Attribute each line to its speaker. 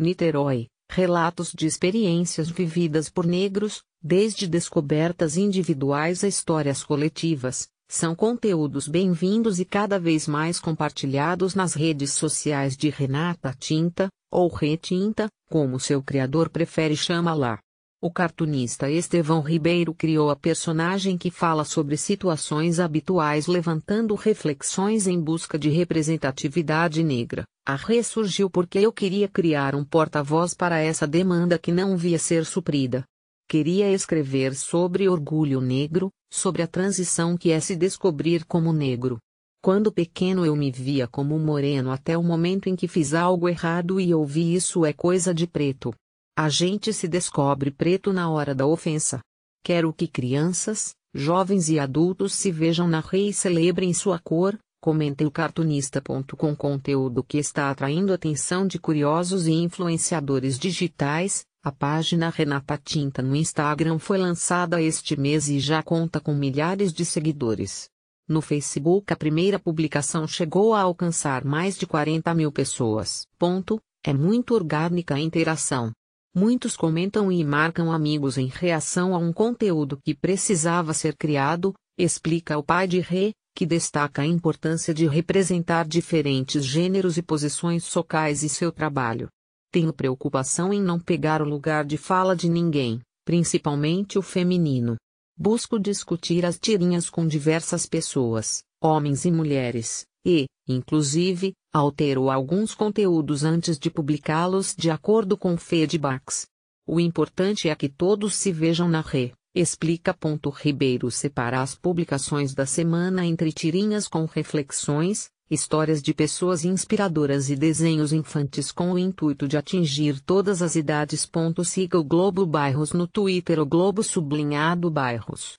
Speaker 1: Niterói, relatos de experiências vividas por negros, desde descobertas individuais a histórias coletivas, são conteúdos bem-vindos e cada vez mais compartilhados nas redes sociais de Renata Tinta, ou Retinta, como seu criador prefere chamá-la. O cartunista Estevão Ribeiro criou a personagem que fala sobre situações habituais levantando reflexões em busca de representatividade negra. A ressurgiu porque eu queria criar um porta-voz para essa demanda que não via ser suprida. Queria escrever sobre orgulho negro, sobre a transição que é se descobrir como negro. Quando pequeno eu me via como moreno até o momento em que fiz algo errado e ouvi isso é coisa de preto. A gente se descobre preto na hora da ofensa. Quero que crianças, jovens e adultos se vejam na rei e celebrem sua cor, comenta o cartunista.com conteúdo que está atraindo atenção de curiosos e influenciadores digitais. A página Renata Tinta no Instagram foi lançada este mês e já conta com milhares de seguidores. No Facebook a primeira publicação chegou a alcançar mais de 40 mil pessoas. Ponto. É muito orgânica a interação. Muitos comentam e marcam amigos em reação a um conteúdo que precisava ser criado, explica o pai de Rê, que destaca a importância de representar diferentes gêneros e posições socais e seu trabalho. Tenho preocupação em não pegar o lugar de fala de ninguém, principalmente o feminino. Busco discutir as tirinhas com diversas pessoas, homens e mulheres, e, inclusive, alterou alguns conteúdos antes de publicá-los de acordo com feedbacks. O importante é que todos se vejam na re, explica. Ribeiro separa as publicações da semana entre tirinhas com reflexões, histórias de pessoas inspiradoras e desenhos infantis com o intuito de atingir todas as idades. Siga o Globo Bairros no Twitter o Globo Sublinhado Bairros.